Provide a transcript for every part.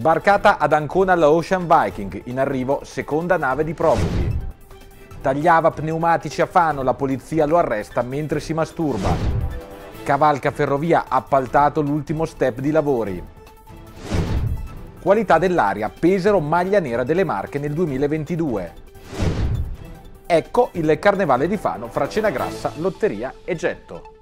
Sbarcata ad Ancona la Ocean Viking, in arrivo seconda nave di profughi. Tagliava pneumatici a Fano, la polizia lo arresta mentre si masturba. Cavalca Ferrovia appaltato l'ultimo step di lavori. Qualità dell'aria, Pesero maglia nera delle Marche nel 2022. Ecco il Carnevale di Fano fra cena grassa, lotteria e getto.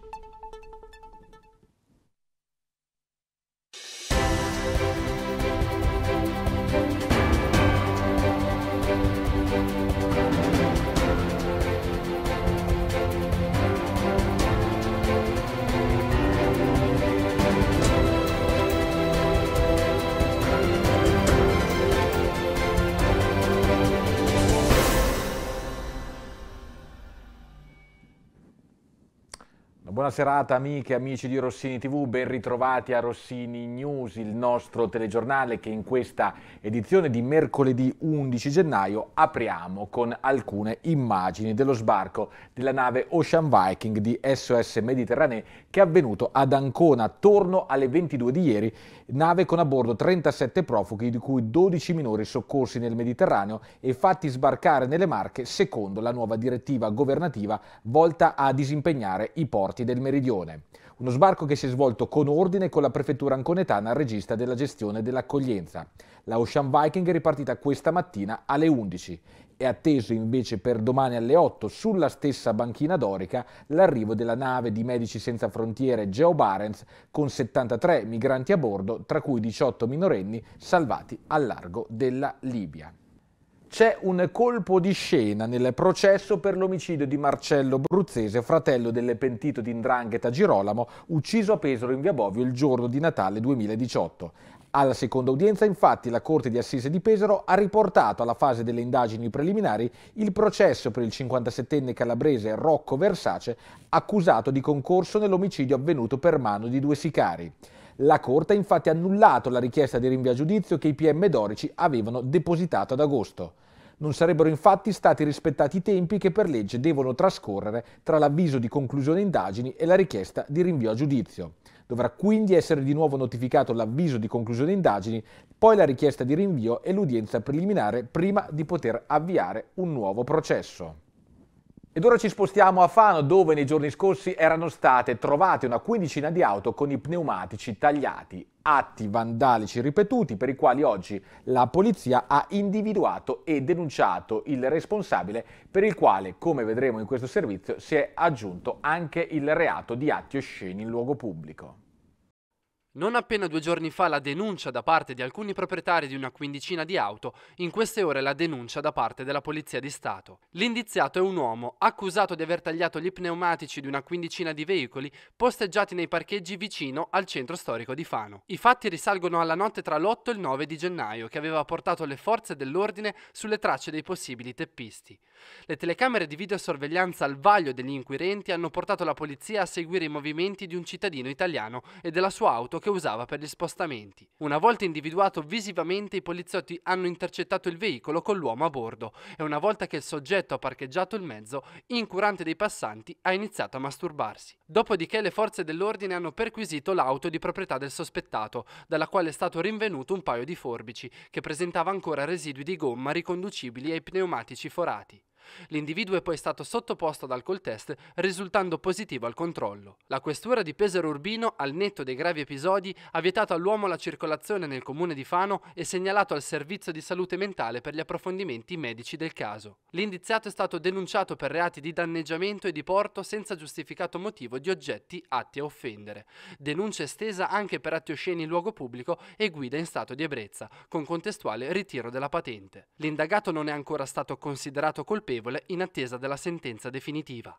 Buona serata amiche e amici di Rossini TV, ben ritrovati a Rossini News, il nostro telegiornale che in questa edizione di mercoledì 11 gennaio apriamo con alcune immagini dello sbarco della nave Ocean Viking di SOS Mediterranee che è avvenuto ad Ancona attorno alle 22 di ieri, nave con a bordo 37 profughi di cui 12 minori soccorsi nel Mediterraneo e fatti sbarcare nelle Marche secondo la nuova direttiva governativa volta a disimpegnare i porti del del Meridione. Uno sbarco che si è svolto con ordine con la prefettura anconetana regista della gestione dell'accoglienza. La Ocean Viking è ripartita questa mattina alle 11. È atteso invece per domani alle 8 sulla stessa banchina dorica l'arrivo della nave di Medici Senza Frontiere Geo Barents con 73 migranti a bordo, tra cui 18 minorenni salvati al largo della Libia c'è un colpo di scena nel processo per l'omicidio di Marcello Bruzzese, fratello del pentito di Ndrangheta Girolamo, ucciso a Pesaro in via Bovio il giorno di Natale 2018. Alla seconda udienza, infatti, la Corte di Assise di Pesaro ha riportato alla fase delle indagini preliminari il processo per il 57enne calabrese Rocco Versace, accusato di concorso nell'omicidio avvenuto per mano di due sicari. La Corte ha infatti annullato la richiesta di rinvio a giudizio che i PM dorici avevano depositato ad agosto. Non sarebbero infatti stati rispettati i tempi che per legge devono trascorrere tra l'avviso di conclusione indagini e la richiesta di rinvio a giudizio. Dovrà quindi essere di nuovo notificato l'avviso di conclusione indagini, poi la richiesta di rinvio e l'udienza preliminare prima di poter avviare un nuovo processo. Ed ora ci spostiamo a Fano, dove nei giorni scorsi erano state trovate una quindicina di auto con i pneumatici tagliati, atti vandalici ripetuti per i quali oggi la polizia ha individuato e denunciato il responsabile per il quale, come vedremo in questo servizio, si è aggiunto anche il reato di atti osceni in luogo pubblico. Non appena due giorni fa la denuncia da parte di alcuni proprietari di una quindicina di auto, in queste ore la denuncia da parte della Polizia di Stato. L'indiziato è un uomo accusato di aver tagliato gli pneumatici di una quindicina di veicoli posteggiati nei parcheggi vicino al centro storico di Fano. I fatti risalgono alla notte tra l'8 e il 9 di gennaio che aveva portato le forze dell'ordine sulle tracce dei possibili teppisti. Le telecamere di videosorveglianza al vaglio degli inquirenti hanno portato la polizia a seguire i movimenti di un cittadino italiano e della sua auto che che usava per gli spostamenti. Una volta individuato visivamente i poliziotti hanno intercettato il veicolo con l'uomo a bordo e una volta che il soggetto ha parcheggiato il mezzo, incurante dei passanti, ha iniziato a masturbarsi. Dopodiché le forze dell'ordine hanno perquisito l'auto di proprietà del sospettato, dalla quale è stato rinvenuto un paio di forbici che presentava ancora residui di gomma riconducibili ai pneumatici forati. L'individuo è poi stato sottoposto ad alcol test risultando positivo al controllo. La questura di Pesaro Urbino, al netto dei gravi episodi, ha vietato all'uomo la circolazione nel comune di Fano e segnalato al servizio di salute mentale per gli approfondimenti medici del caso. L'indiziato è stato denunciato per reati di danneggiamento e di porto senza giustificato motivo di oggetti atti a offendere. Denuncia estesa anche per atti osceni in luogo pubblico e guida in stato di ebbrezza, con contestuale ritiro della patente. L'indagato non è ancora stato considerato colpevole colpevole in attesa della sentenza definitiva.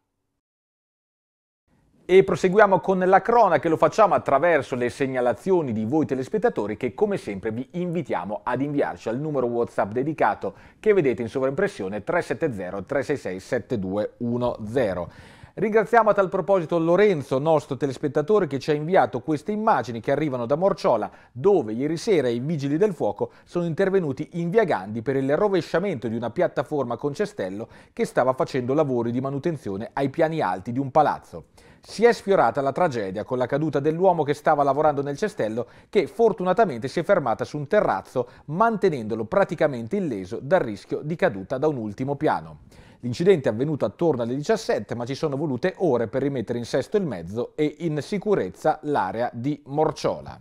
E proseguiamo con la cronaca, lo facciamo attraverso le segnalazioni di voi telespettatori che come sempre vi invitiamo ad inviarci al numero WhatsApp dedicato che vedete in sovraimpressione 370 366 7210. Ringraziamo a tal proposito Lorenzo, nostro telespettatore, che ci ha inviato queste immagini che arrivano da Morciola, dove ieri sera i vigili del fuoco sono intervenuti in via Gandhi per il rovesciamento di una piattaforma con cestello che stava facendo lavori di manutenzione ai piani alti di un palazzo. Si è sfiorata la tragedia con la caduta dell'uomo che stava lavorando nel cestello che fortunatamente si è fermata su un terrazzo mantenendolo praticamente illeso dal rischio di caduta da un ultimo piano. L'incidente è avvenuto attorno alle 17, ma ci sono volute ore per rimettere in sesto il mezzo e in sicurezza l'area di Morciola.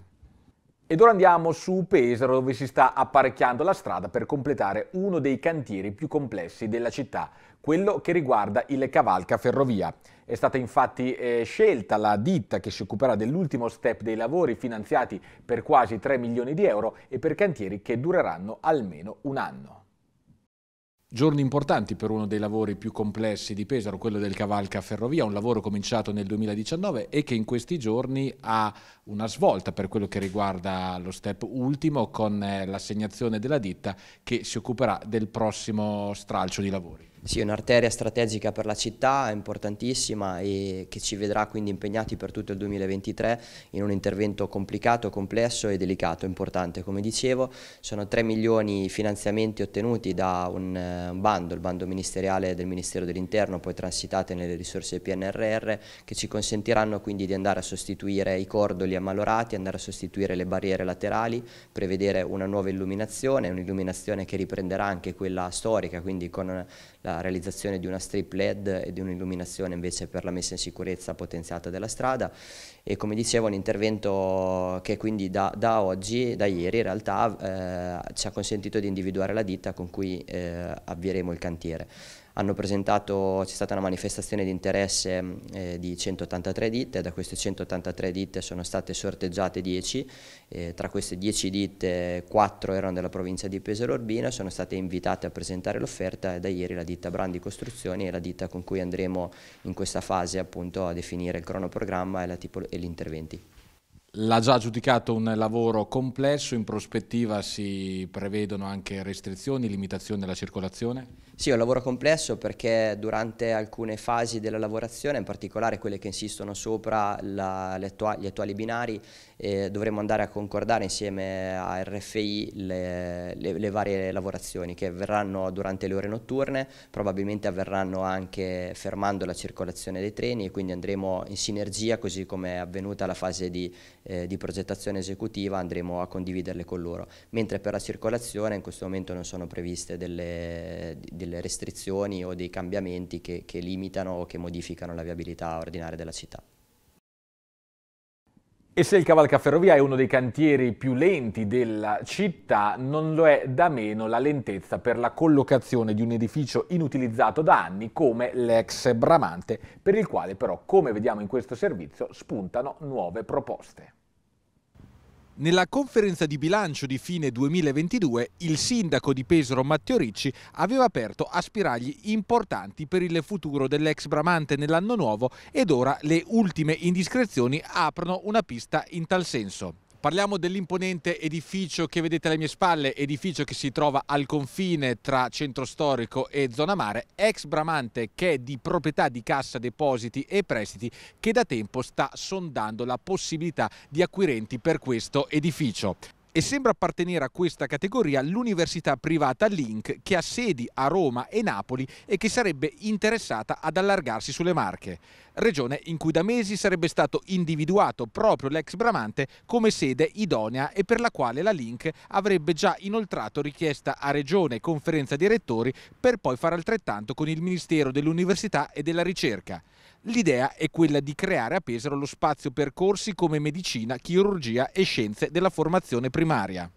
Ed ora andiamo su Pesaro dove si sta apparecchiando la strada per completare uno dei cantieri più complessi della città, quello che riguarda il Cavalca Ferrovia. È stata infatti eh, scelta la ditta che si occuperà dell'ultimo step dei lavori finanziati per quasi 3 milioni di euro e per cantieri che dureranno almeno un anno. Giorni importanti per uno dei lavori più complessi di Pesaro, quello del Cavalca Ferrovia, un lavoro cominciato nel 2019 e che in questi giorni ha una svolta per quello che riguarda lo step ultimo con eh, l'assegnazione della ditta che si occuperà del prossimo stralcio di lavori. Sì, un'arteria strategica per la città, importantissima e che ci vedrà quindi impegnati per tutto il 2023 in un intervento complicato, complesso e delicato, importante. Come dicevo, sono 3 milioni di finanziamenti ottenuti da eh, un, bando, il bando ministeriale del Ministero dell'Interno, poi transitate nelle risorse PNRR, che ci consentiranno quindi di andare a sostituire i cordoli ammalorati, andare a sostituire le barriere laterali, prevedere una nuova illuminazione, un'illuminazione che riprenderà anche quella storica, quindi con la la realizzazione di una strip LED e di un'illuminazione invece per la messa in sicurezza potenziata della strada e come dicevo un intervento che quindi da, da oggi, da ieri in realtà eh, ci ha consentito di individuare la ditta con cui eh, avvieremo il cantiere. Hanno presentato, c'è stata una manifestazione di interesse mm, eh, di 183 ditte, da queste 183 ditte sono state sorteggiate 10, tra queste 10 ditte 4 erano della provincia di Pesaro Urbino, sono state invitate a presentare l'offerta e da ieri la ditta Brandi Costruzioni è la ditta con cui andremo in questa fase appunto a definire il cronoprogramma e la tipologia degli interventi l'ha già giudicato un lavoro complesso, in prospettiva si prevedono anche restrizioni, limitazioni alla circolazione? Sì, è un lavoro complesso perché durante alcune fasi della lavorazione, in particolare quelle che insistono sopra la, attuali, gli attuali binari, eh, dovremo andare a concordare insieme a RFI le, le, le, varie lavorazioni che avverranno durante le ore notturne, probabilmente avverranno anche fermando la circolazione dei treni e quindi andremo in sinergia così come è avvenuta la fase di eh, di progettazione esecutiva andremo a condividerle con loro, mentre per la circolazione in questo momento non sono previste delle, delle restrizioni o dei cambiamenti che, che limitano o che modificano la viabilità ordinaria della città. E se il cavalcaferrovia è uno dei cantieri più lenti della città, non lo è da meno la lentezza per la collocazione di un edificio inutilizzato da anni come l'ex Bramante, per il quale però, come vediamo in questo servizio, spuntano nuove proposte. Nella conferenza di bilancio di fine 2022 il sindaco di Pesaro Matteo Ricci aveva aperto aspiragli importanti per il futuro dell'ex Bramante nell'anno nuovo ed ora le ultime indiscrezioni aprono una pista in tal senso. Parliamo dell'imponente edificio che vedete alle mie spalle, edificio che si trova al confine tra centro storico e zona mare, ex Bramante che è di proprietà di Cassa Depositi e Prestiti che da tempo sta sondando la possibilità di acquirenti per questo edificio e sembra appartenere a questa categoria l'università privata Link che ha sedi a Roma e Napoli e che sarebbe interessata ad allargarsi sulle Marche, regione in cui da mesi sarebbe stato individuato proprio l'ex Bramante come sede idonea e per la quale la Link avrebbe già inoltrato richiesta a regione e conferenza direttori per poi fare altrettanto con il Ministero dell'Università e della Ricerca. L'idea è quella di creare a Pesaro lo spazio per corsi come medicina, chirurgia e scienze della formazione primaria.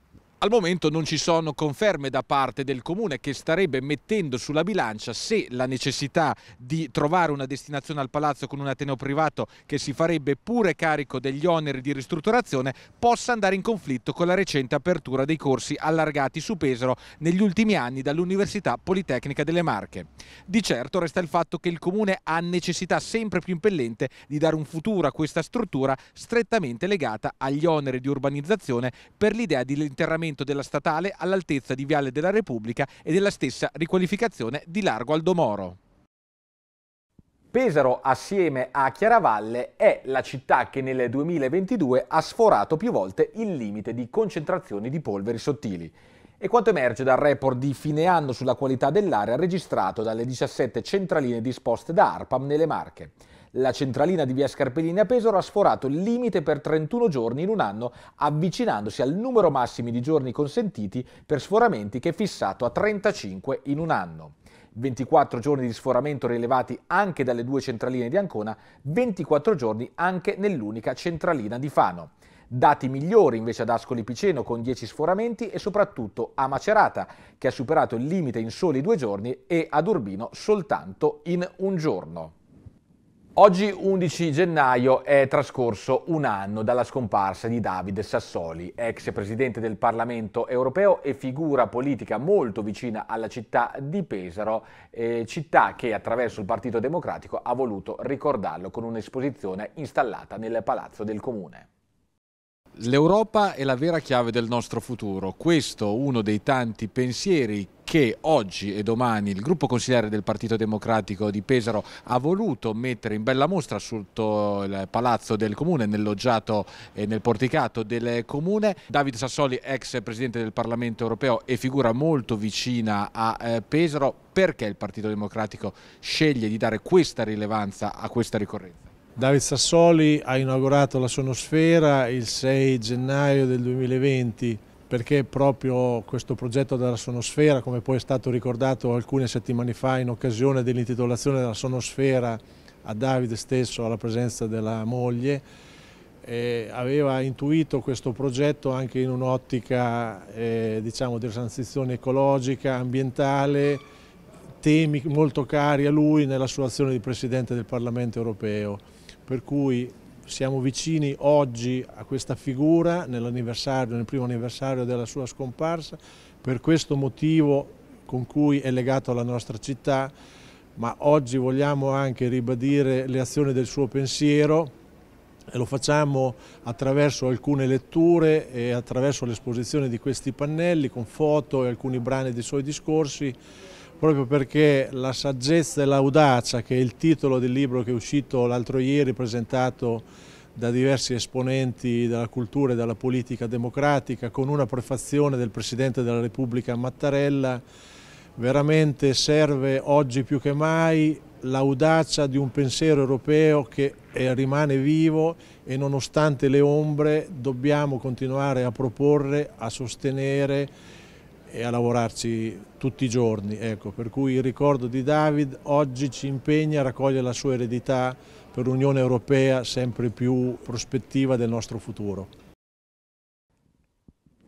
Al momento non ci sono conferme da parte del Comune che starebbe mettendo sulla bilancia se la necessità di trovare una destinazione al palazzo con un ateneo privato che si farebbe pure carico degli oneri di ristrutturazione possa andare in conflitto con la recente apertura dei corsi allargati su Pesaro negli ultimi anni dall'Università Politecnica delle Marche. Di certo resta il fatto che il Comune ha necessità sempre più impellente di dare un futuro a questa struttura strettamente legata agli oneri di urbanizzazione per l'idea di interramento allungamento della statale all'altezza di Viale della Repubblica e della stessa riqualificazione di Largo Aldomoro. Pesaro assieme a Chiaravalle è la città che nel 2022 ha sforato più volte il limite di concentrazioni di polveri sottili. E quanto emerge dal report di fine anno sulla qualità dell'aria registrato dalle 17 centraline disposte da ARPAM nelle Marche. La centralina di via Scarpellini a Pesaro ha sforato il limite per 31 giorni in un anno, avvicinandosi al numero massimo di giorni consentiti per sforamenti che è fissato a 35 in un anno. 24 giorni di sforamento rilevati anche dalle due centraline di Ancona, 24 giorni anche nell'unica centralina di Fano. Dati migliori invece ad Ascoli Piceno con 10 sforamenti e soprattutto a Macerata che ha superato il limite in soli due giorni e ad Urbino soltanto in un giorno. Oggi 11 gennaio è trascorso un anno dalla scomparsa di Davide Sassoli, ex presidente del Parlamento europeo e figura politica molto vicina alla città di Pesaro, eh, città che attraverso il Partito Democratico ha voluto ricordarlo con un'esposizione installata nel Palazzo del Comune. L'Europa è la vera chiave del nostro futuro, questo è uno dei tanti pensieri che oggi e domani il gruppo consigliere del Partito Democratico di Pesaro ha voluto mettere in bella mostra sotto il palazzo del comune, nel loggiato e nel porticato del comune. Davide Sassoli, ex presidente del Parlamento europeo e figura molto vicina a eh, Pesaro, perché il Partito Democratico sceglie di dare questa rilevanza a questa ricorrenza? David Sassoli ha inaugurato la Sonosfera il 6 gennaio del 2020 perché proprio questo progetto della Sonosfera, come poi è stato ricordato alcune settimane fa in occasione dell'intitolazione della Sonosfera a Davide stesso alla presenza della moglie, eh, aveva intuito questo progetto anche in un'ottica eh, diciamo, di transizione ecologica, ambientale, temi molto cari a lui nella sua azione di Presidente del Parlamento europeo per cui siamo vicini oggi a questa figura nell'anniversario, nel primo anniversario della sua scomparsa, per questo motivo con cui è legato alla nostra città, ma oggi vogliamo anche ribadire le azioni del suo pensiero e lo facciamo attraverso alcune letture e attraverso l'esposizione di questi pannelli con foto e alcuni brani dei suoi discorsi proprio perché la saggezza e l'audacia, che è il titolo del libro che è uscito l'altro ieri, presentato da diversi esponenti della cultura e della politica democratica, con una prefazione del Presidente della Repubblica Mattarella, veramente serve oggi più che mai l'audacia di un pensiero europeo che eh, rimane vivo e nonostante le ombre dobbiamo continuare a proporre, a sostenere e a lavorarci tutti i giorni. Ecco, per cui il ricordo di David oggi ci impegna a raccogliere la sua eredità per un'Unione Europea sempre più prospettiva del nostro futuro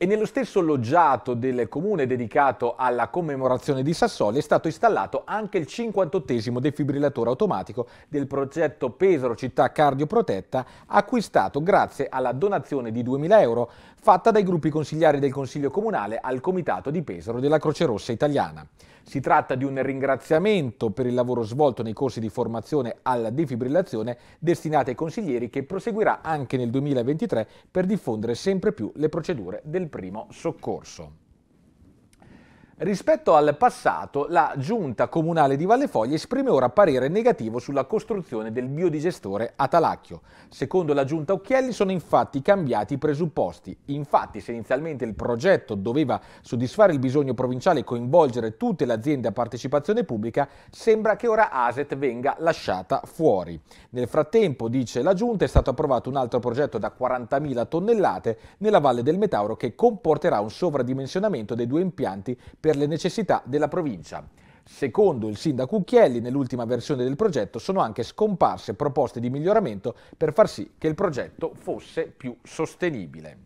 e nello stesso loggiato del comune dedicato alla commemorazione di Sassoli è stato installato anche il 58 defibrillatore automatico del progetto Pesaro Città Cardioprotetta acquistato grazie alla donazione di 2.000 euro fatta dai gruppi consigliari del Consiglio Comunale al Comitato di Pesaro della Croce Rossa Italiana. Si tratta di un ringraziamento per il lavoro svolto nei corsi di formazione alla defibrillazione destinati ai consiglieri che proseguirà anche nel 2023 per diffondere sempre più le procedure del primo soccorso. Rispetto al passato, la Giunta Comunale di Vallefoglia esprime ora parere negativo sulla costruzione del biodigestore a Talacchio. Secondo la Giunta Occhielli sono infatti cambiati i presupposti. Infatti, se inizialmente il progetto doveva soddisfare il bisogno provinciale e coinvolgere tutte le aziende a partecipazione pubblica, sembra che ora ASET venga lasciata fuori. Nel frattempo, dice la Giunta, è stato approvato un altro progetto da 40.000 tonnellate nella Valle del Metauro che comporterà un sovradimensionamento dei due impianti per per le necessità della provincia. Secondo il sindaco Ucchielli, nell'ultima versione del progetto sono anche scomparse proposte di miglioramento per far sì che il progetto fosse più sostenibile.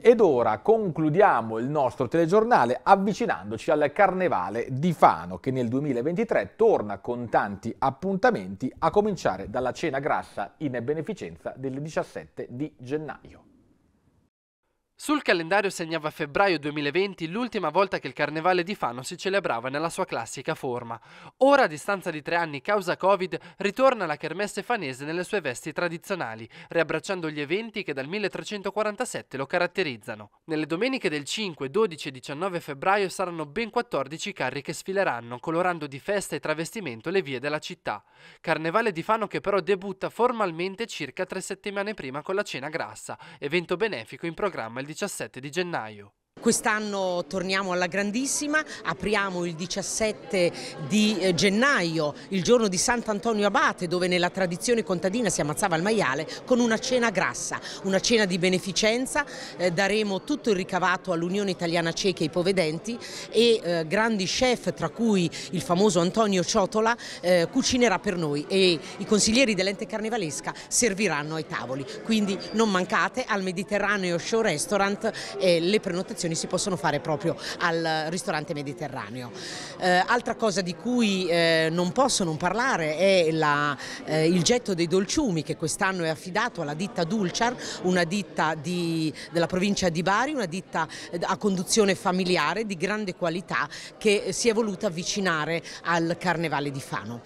Ed ora concludiamo il nostro telegiornale avvicinandoci al Carnevale di Fano che nel 2023 torna con tanti appuntamenti a cominciare dalla cena grassa in beneficenza del 17 di gennaio. Sul calendario segnava febbraio 2020 l'ultima volta che il Carnevale di Fano si celebrava nella sua classica forma. Ora, a distanza di tre anni causa Covid, ritorna la kermesse fanese nelle sue vesti tradizionali, riabbracciando gli eventi che dal 1347 lo caratterizzano. Nelle domeniche del 5, 12 e 19 febbraio saranno ben 14 carri che sfileranno, colorando di festa e travestimento le vie della città. Carnevale di Fano che però debutta formalmente circa tre settimane prima con la cena grassa, evento benefico in programma il 17 di gennaio. Quest'anno torniamo alla grandissima, apriamo il 17 di eh, gennaio, il giorno di Sant'Antonio Abate, dove nella tradizione contadina si ammazzava il maiale, con una cena grassa, una cena di beneficenza, eh, daremo tutto il ricavato all'Unione Italiana Ceca e ai Povedenti e eh, grandi chef, tra cui il famoso Antonio Ciotola, eh, cucinerà per noi e i consiglieri dell'ente carnevalesca serviranno ai tavoli. Quindi non mancate al Mediterraneo Show Restaurant le prenotazioni azioni si possono fare proprio al ristorante mediterraneo. Eh, altra cosa di cui eh, non posso non parlare è la, eh, il getto dei dolciumi che quest'anno è affidato alla ditta Dulciar, una ditta di, della provincia di Bari, una ditta eh, a conduzione familiare di grande qualità che si è voluta avvicinare al Carnevale di Fano.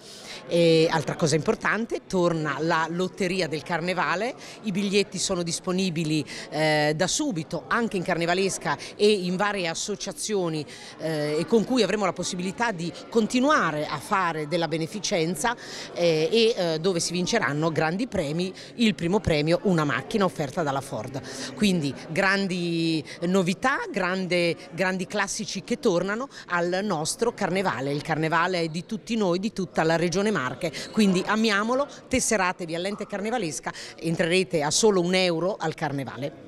E, altra cosa importante, torna la lotteria del Carnevale, i biglietti sono disponibili eh, da subito anche in carnevalesca e in varie associazioni eh, e con cui avremo la possibilità di continuare a fare della beneficenza eh, e eh, dove si vinceranno grandi premi, il primo premio una macchina offerta dalla Ford. Quindi grandi novità, grande, grandi classici che tornano al nostro carnevale, il carnevale è di tutti noi, di tutta la regione Marche, quindi amiamolo, tesseratevi all'ente carnevalesca, entrerete a solo un euro al carnevale.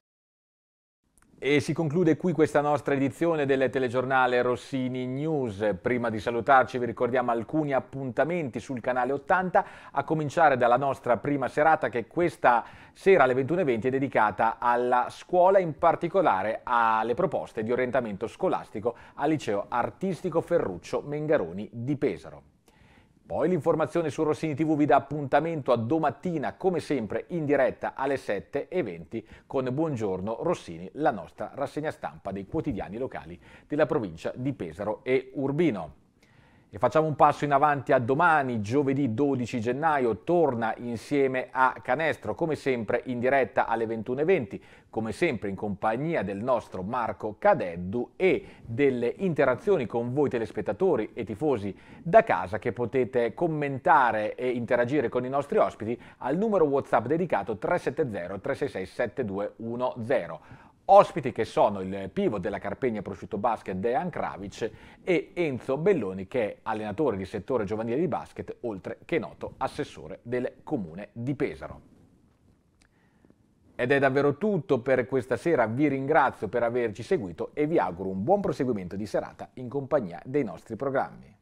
E si conclude qui questa nostra edizione del telegiornale Rossini News. Prima di salutarci vi ricordiamo alcuni appuntamenti sul canale 80, a cominciare dalla nostra prima serata che questa sera alle 21.20 è dedicata alla scuola, in particolare alle proposte di orientamento scolastico al liceo artistico Ferruccio Mengaroni di Pesaro. Poi l'informazione su Rossini TV vi dà appuntamento a domattina, come sempre, in diretta alle 7.20 con Buongiorno Rossini, la nostra rassegna stampa dei quotidiani locali della provincia di Pesaro e Urbino. E facciamo un passo in avanti a domani, giovedì 12 gennaio, torna insieme a Canestro, come sempre in diretta alle 21.20, come sempre in compagnia del nostro Marco Cadeddu e delle interazioni con voi telespettatori e tifosi da casa che potete commentare e interagire con i nostri ospiti al numero WhatsApp dedicato 370 366 7210. Ospiti che sono il pivo della Carpegna Prosciutto Basket Dejan Kravic e Enzo Belloni che è allenatore di settore giovanile di basket, oltre che noto assessore del comune di Pesaro. Ed è davvero tutto per questa sera, vi ringrazio per averci seguito e vi auguro un buon proseguimento di serata in compagnia dei nostri programmi.